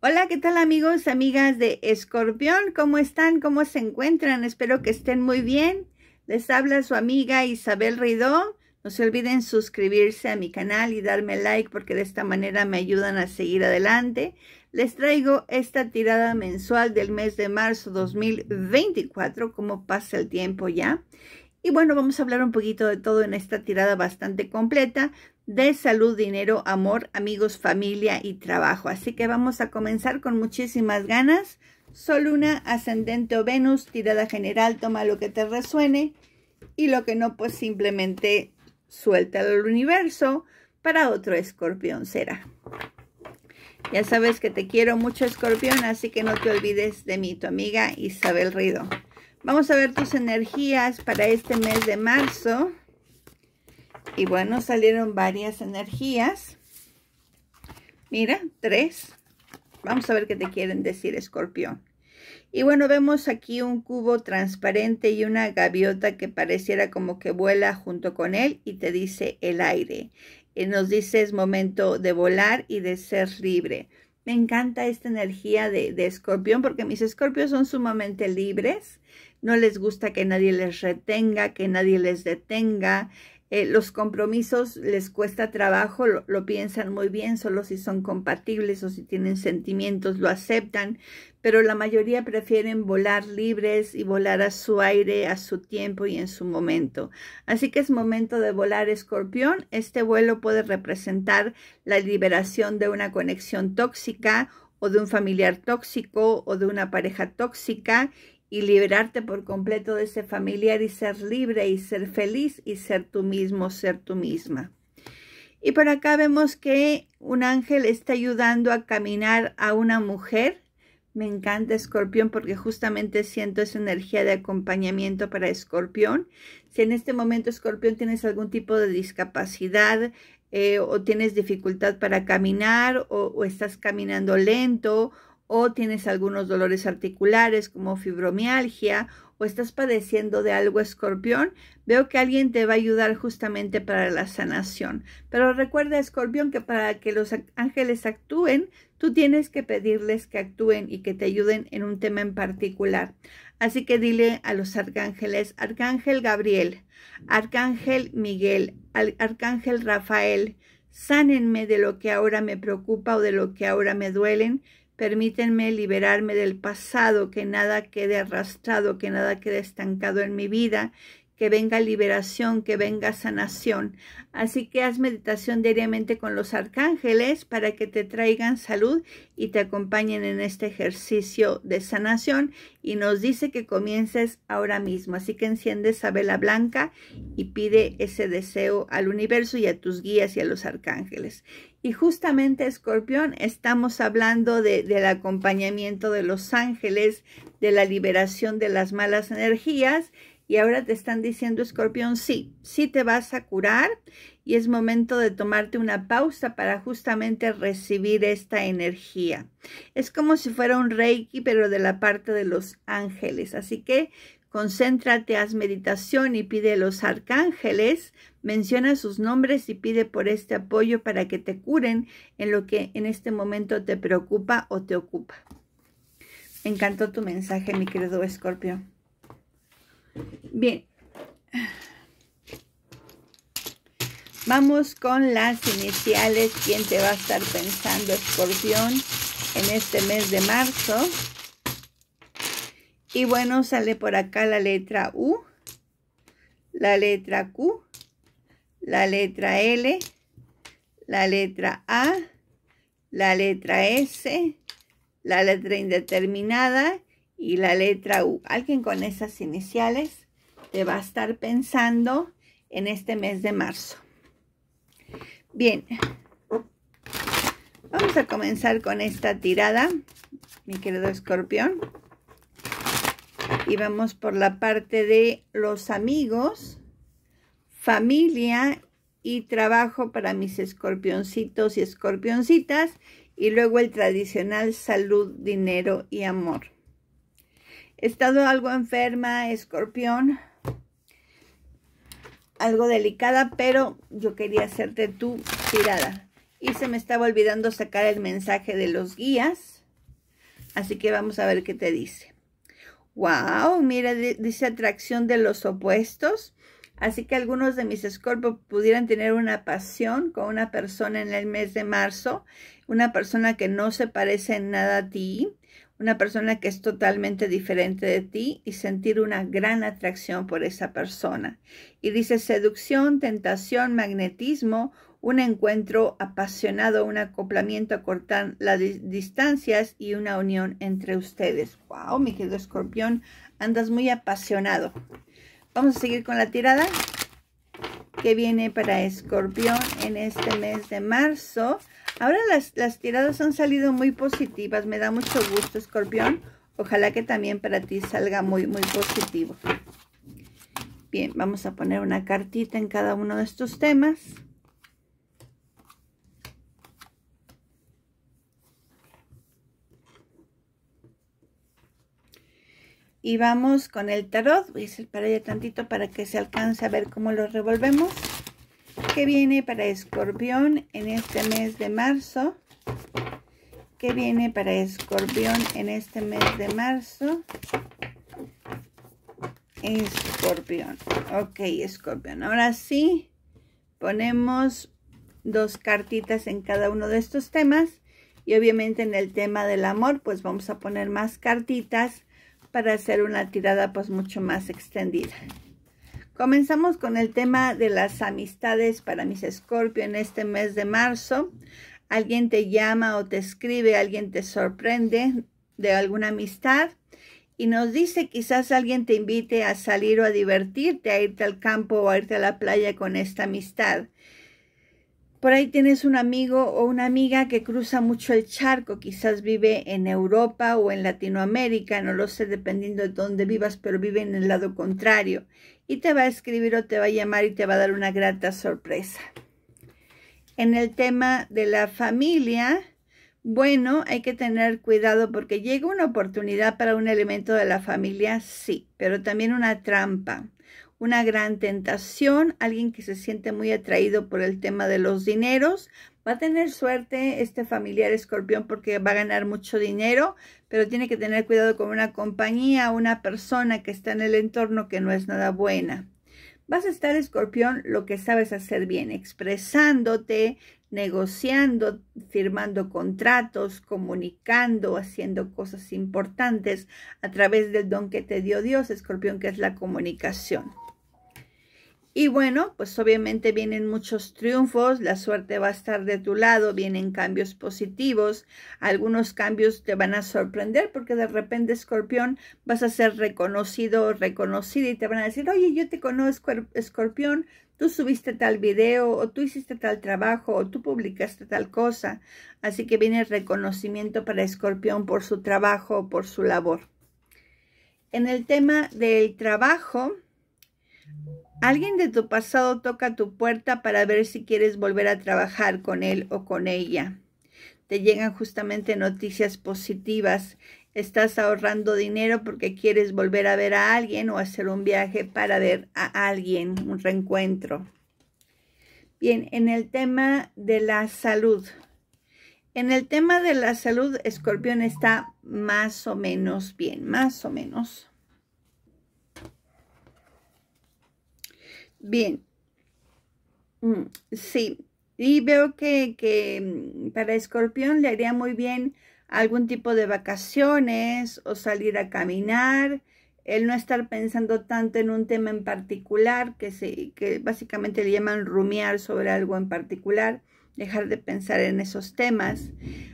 Hola, ¿qué tal amigos, amigas de Escorpión? ¿Cómo están? ¿Cómo se encuentran? Espero que estén muy bien. Les habla su amiga Isabel Ridó. No se olviden suscribirse a mi canal y darme like porque de esta manera me ayudan a seguir adelante. Les traigo esta tirada mensual del mes de marzo 2024, como pasa el tiempo ya. Y bueno, vamos a hablar un poquito de todo en esta tirada bastante completa de salud, dinero, amor, amigos, familia y trabajo. Así que vamos a comenzar con muchísimas ganas. Sol, Luna, Ascendente o Venus, tirada general, toma lo que te resuene y lo que no, pues simplemente suelta al universo para otro escorpión será. Ya sabes que te quiero mucho escorpión, así que no te olvides de mí, tu amiga Isabel Rido. Vamos a ver tus energías para este mes de marzo. Y bueno, salieron varias energías. Mira, tres. Vamos a ver qué te quieren decir, escorpión. Y bueno, vemos aquí un cubo transparente y una gaviota que pareciera como que vuela junto con él y te dice el aire. Y nos dice es momento de volar y de ser libre. Me encanta esta energía de escorpión porque mis escorpios son sumamente libres no les gusta que nadie les retenga, que nadie les detenga. Eh, los compromisos les cuesta trabajo, lo, lo, piensan muy bien, solo si son compatibles o si tienen sentimientos lo aceptan, pero la mayoría prefieren volar libres y volar a su aire, a su tiempo y en su momento. Así que es momento de volar escorpión. Este vuelo puede representar la liberación de una conexión tóxica o de un familiar tóxico o de una pareja tóxica y liberarte por completo de ese familiar y ser libre y ser feliz y ser tú mismo, ser tú misma. Y por acá vemos que un ángel está ayudando a caminar a una mujer. Me encanta escorpión porque justamente siento esa energía de acompañamiento para escorpión. Si en este momento escorpión tienes algún tipo de discapacidad, eh, o tienes dificultad para caminar o, estás caminando lento o tienes algunos dolores articulares como fibromialgia o estás padeciendo de algo escorpión, veo que alguien te va a ayudar justamente para la sanación. Pero recuerda, escorpión, que para que los ángeles actúen, tú tienes que pedirles que actúen y que te ayuden en un tema en particular. Así que dile a los arcángeles, arcángel Gabriel, arcángel Miguel, arcángel Rafael, sánenme de lo que ahora me preocupa o de lo que ahora me duelen Permítanme liberarme del pasado, que nada quede arrastrado, que nada quede estancado en mi vida, que venga liberación, que venga sanación. Así que haz meditación diariamente con los arcángeles para que te traigan salud y te acompañen en este ejercicio de sanación. Y nos dice que comiences ahora mismo. Así que enciende esa vela blanca y pide ese deseo al universo y a tus guías y a los arcángeles. Y justamente, escorpión, estamos hablando del acompañamiento de los ángeles, de la liberación de las malas energías. Y ahora te están diciendo, escorpión, sí, sí te vas a curar y es momento de tomarte una pausa para justamente recibir esta energía. Es como si fuera un reiki, pero de la parte de los ángeles. Así que Concéntrate, haz meditación y pide a los arcángeles, menciona sus nombres y pide por este apoyo para que te curen en lo que en este momento te preocupa o te ocupa. Me encantó tu mensaje, mi querido Escorpio. Bien. Vamos con las iniciales. ¿Quién te va a estar pensando, Escorpión, en este mes de marzo? Y bueno, sale por acá la letra U, la letra Q, la letra L, la letra A, la letra S, la letra indeterminada y la letra U. Alguien con esas iniciales te va a estar pensando en este mes de marzo. Bien, vamos a comenzar con esta tirada, mi querido escorpión. Y vamos por la parte de los amigos, familia y trabajo para mis escorpioncitos y escorpioncitas. Y luego el tradicional salud, dinero y amor. He estado algo enferma, escorpión. Algo delicada, pero yo quería hacerte tu tirada. Y se me estaba olvidando sacar el mensaje de los guías. Así que vamos a ver qué te dice. Wow, mira, dice atracción de los opuestos. Así que algunos de mis Escorpios pudieran tener una pasión con una persona en el mes de marzo, una persona que no se parece en nada a ti, una persona que es totalmente diferente de ti y sentir una gran atracción por esa persona. Y dice seducción, tentación, magnetismo un encuentro apasionado, un acoplamiento, a cortar las distancias y una unión entre ustedes. ¡Wow! Mi querido escorpión, andas muy apasionado. Vamos a seguir con la tirada que viene para escorpión en este mes de marzo. Ahora las, las tiradas han salido muy positivas. Me da mucho gusto, escorpión. Ojalá que también para ti salga muy, muy positivo. Bien, vamos a poner una cartita en cada uno de estos temas. Y vamos con el tarot. Voy a allá tantito para que se alcance a ver cómo lo revolvemos. ¿Qué viene para Escorpión en este mes de marzo? ¿Qué viene para Escorpión en este mes de marzo? Escorpión. Ok, Escorpión. Ahora sí, ponemos dos cartitas en cada uno de estos temas. Y obviamente en el tema del amor, pues vamos a poner más cartitas para hacer una tirada pues mucho más extendida. Comenzamos con el tema de las amistades para mis Escorpio en este mes de marzo. Alguien te llama o te escribe, alguien te sorprende de alguna amistad y nos dice quizás alguien te invite a salir o a divertirte, a irte al campo o a irte a la playa con esta amistad. Por ahí tienes un amigo o una amiga que cruza mucho el charco, quizás vive en Europa o en Latinoamérica, no lo sé, dependiendo de dónde vivas, pero vive en el lado contrario. Y te va a escribir o te va a llamar y te va a dar una grata sorpresa. En el tema de la familia, bueno, hay que tener cuidado porque llega una oportunidad para un elemento de la familia, sí, pero también una trampa una gran tentación, alguien que se siente muy atraído por el tema de los dineros. Va a tener suerte este familiar escorpión porque va a ganar mucho dinero, pero tiene que tener cuidado con una compañía, una persona que está en el entorno que no es nada buena. Vas a estar escorpión lo que sabes hacer bien, expresándote, negociando, firmando contratos, comunicando, haciendo cosas importantes a través del don que te dio Dios, escorpión, que es la comunicación. Y bueno, pues obviamente vienen muchos triunfos, la suerte va a estar de tu lado, vienen cambios positivos, algunos cambios te van a sorprender porque de repente, escorpión, vas a ser reconocido o reconocida y te van a decir, oye, yo te conozco, escorpión, tú subiste tal video o tú hiciste tal trabajo o tú publicaste tal cosa. Así que viene reconocimiento para escorpión por su trabajo o por su labor. En el tema del trabajo, Alguien de tu pasado toca tu puerta para ver si quieres volver a trabajar con él o con ella. Te llegan justamente noticias positivas. Estás ahorrando dinero porque quieres volver a ver a alguien o hacer un viaje para ver a alguien, un reencuentro. Bien, en el tema de la salud. En el tema de la salud, Escorpión está más o menos bien, más o menos. Bien. Mm. Sí, y veo que, que mm, para escorpión le haría muy bien algún tipo de vacaciones o salir a caminar, el no estar pensando tanto en un tema en particular, que, se, que básicamente le llaman rumiar sobre algo en particular, dejar de pensar en esos temas,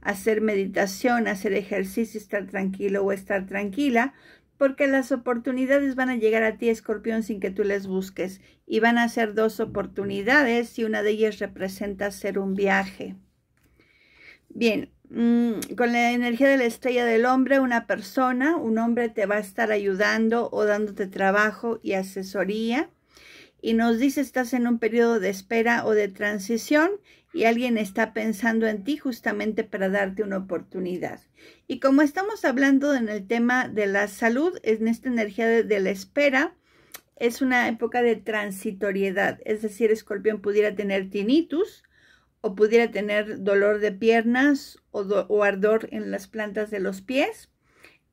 hacer meditación, hacer ejercicio, estar tranquilo o estar tranquila, porque las oportunidades van a llegar a ti, escorpión, sin que tú les busques. Y van a ser dos oportunidades y una de ellas representa ser un viaje. Bien, mm, con la energía de la estrella del hombre, una persona, un hombre te va a estar ayudando o dándote trabajo y asesoría y nos dice estás en un periodo de espera o de transición y alguien está pensando en ti justamente para darte una oportunidad. Y como estamos hablando en el tema de la salud, en esta energía de, la espera, es una época de transitoriedad, es decir, escorpión pudiera tener tinnitus o pudiera tener dolor de piernas o ardor en las plantas de los pies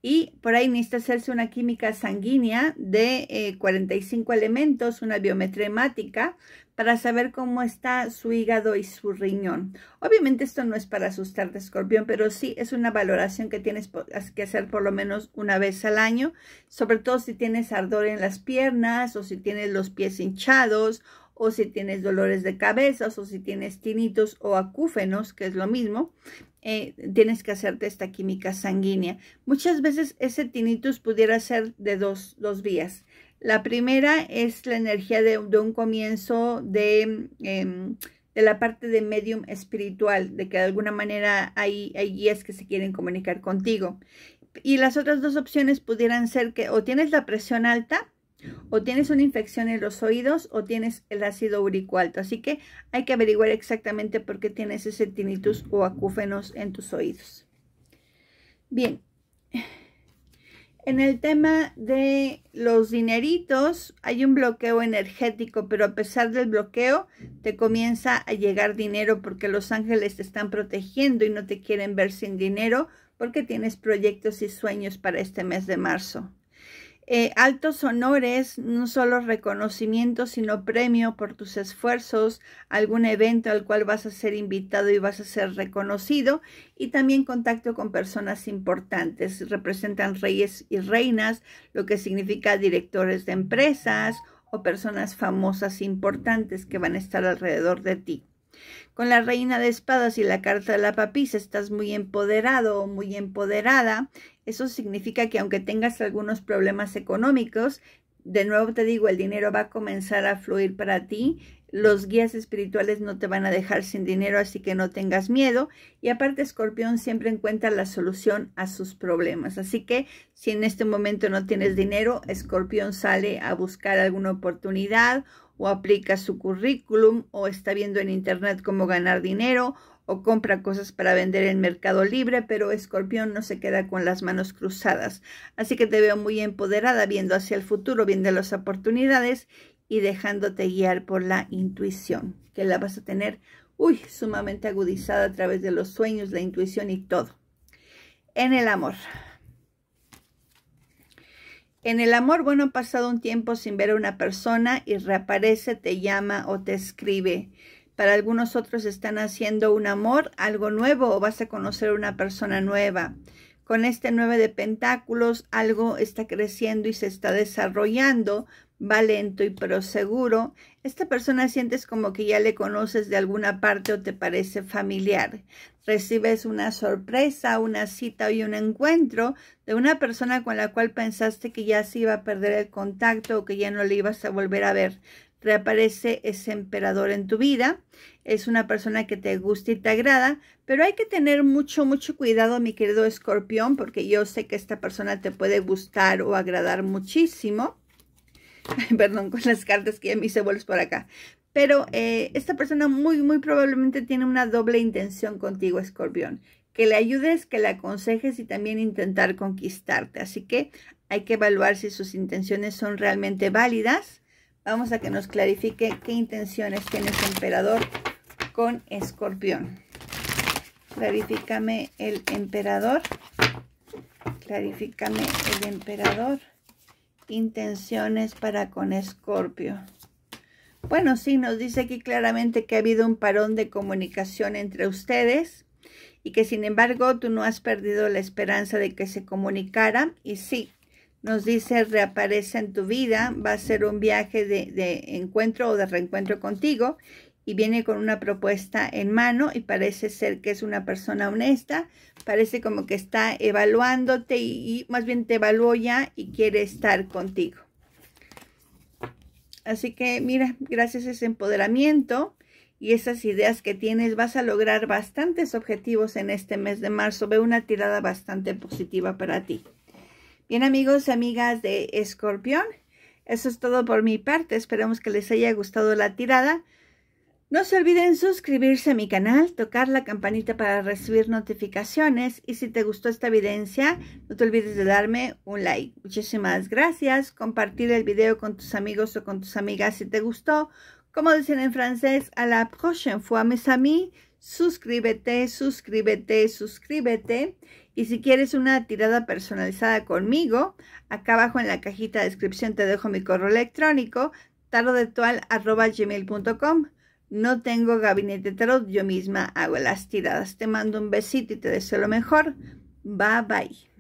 y por ahí necesita hacerse una química sanguínea de 45 eh, elementos, una biometría hemática, para saber cómo está su hígado y su riñón. Obviamente esto no es para asustarte, escorpión, pero sí es una valoración que tienes que hacer por lo menos una vez al año, sobre todo si tienes ardor en las piernas o si tienes los pies hinchados o si tienes dolores de cabeza, o si tienes tinitos o acúfenos, que es lo mismo, eh, tienes que hacerte esta química sanguínea. Muchas veces ese tinitus pudiera ser de dos, vías. La primera es la energía de, un comienzo em, de, la parte de medium espiritual, de que de alguna manera hay, hay guías que se quieren comunicar contigo. Y las otras dos opciones pudieran ser que o tienes la presión alta, o tienes una infección en los oídos o tienes el ácido úrico alto. Así que hay que averiguar exactamente por qué tienes ese tinnitus o acúfenos en tus oídos. Bien, en el tema de los dineritos hay un bloqueo energético, pero a pesar del bloqueo te comienza a llegar dinero porque los ángeles te están protegiendo y no te quieren ver sin dinero porque tienes proyectos y sueños para este mes de marzo. Eh, altos honores, no solo reconocimiento, sino premio por tus esfuerzos, algún evento al cual vas a ser invitado y vas a ser reconocido, y también contacto con personas importantes. Representan reyes y reinas, lo que significa directores de empresas o personas famosas importantes que van a estar alrededor de ti. Con la reina de espadas y la carta de la papisa estás muy empoderado o muy empoderada. Eso significa que aunque tengas algunos problemas económicos, de nuevo te digo, el dinero va a comenzar a fluir para ti los guías espirituales no te van a dejar sin dinero, así que no tengas miedo. Y aparte, Escorpión siempre encuentra la solución a sus problemas. Así que si en este momento no tienes dinero, Escorpión sale a buscar alguna oportunidad o aplica su currículum o está viendo en internet cómo ganar dinero o compra cosas para vender en Mercado Libre, pero Escorpión no se queda con las manos cruzadas. Así que te veo muy empoderada viendo hacia el futuro, viendo las oportunidades y dejándote guiar por la intuición, que la vas a tener, uy, sumamente agudizada a través de los sueños, la intuición y todo. En el amor. En el amor, bueno, ha pasado un tiempo sin ver a una persona y reaparece, te llama o te escribe. Para algunos otros están haciendo un amor, algo nuevo, o vas a conocer una persona nueva. Con este 9 de pentáculos, algo está creciendo y se está desarrollando va lento y pero seguro, esta persona sientes como que ya le conoces de alguna parte o te parece familiar. Recibes una sorpresa, una cita y un encuentro de una persona con la cual pensaste que ya se iba a perder el contacto o que ya no le ibas a volver a ver. Reaparece ese emperador en tu vida. Es una persona que te gusta y te agrada, pero hay que tener mucho, mucho cuidado, mi querido escorpión, porque yo sé que esta persona te puede gustar o agradar muchísimo perdón, con las cartas que ya me hice vuelos por acá. Pero eh, esta persona muy, muy probablemente tiene una doble intención contigo, escorpión. Que le ayudes, que le aconsejes y también intentar conquistarte. Así que hay que evaluar si sus intenciones son realmente válidas. Vamos a que nos clarifique qué intenciones tiene ese emperador con escorpión. Clarifícame el emperador. Clarifícame el emperador intenciones para con Escorpio. Bueno, sí, nos dice aquí claramente que ha habido un parón de comunicación entre ustedes y que sin embargo tú no has perdido la esperanza de que se comunicara y sí, nos dice reaparece en tu vida, va a ser un viaje de, de encuentro o de reencuentro contigo y viene con una propuesta en mano y parece ser que es una persona honesta, parece como que está evaluándote y, más bien te evalúa ya y quiere estar contigo. Así que mira, gracias a ese empoderamiento y esas ideas que tienes, vas a lograr bastantes objetivos en este mes de marzo. Veo una tirada bastante positiva para ti. Bien amigos y amigas de Escorpión, eso es todo por mi parte. Esperamos que les haya gustado la tirada. No se olviden suscribirse a mi canal, tocar la campanita para recibir notificaciones y si te gustó esta evidencia, no te olvides de darme un like. Muchísimas gracias, compartir el video con tus amigos o con tus amigas si te gustó. Como dicen en francés, a la prochaine fois mes amis, suscríbete, suscríbete, suscríbete. Y si quieres una tirada personalizada conmigo, acá abajo en la cajita de descripción te dejo mi correo electrónico, tarodetual@gmail.com no tengo gabinete de tarot, yo misma hago las tiradas. Te mando un besito y te deseo lo mejor. Bye bye.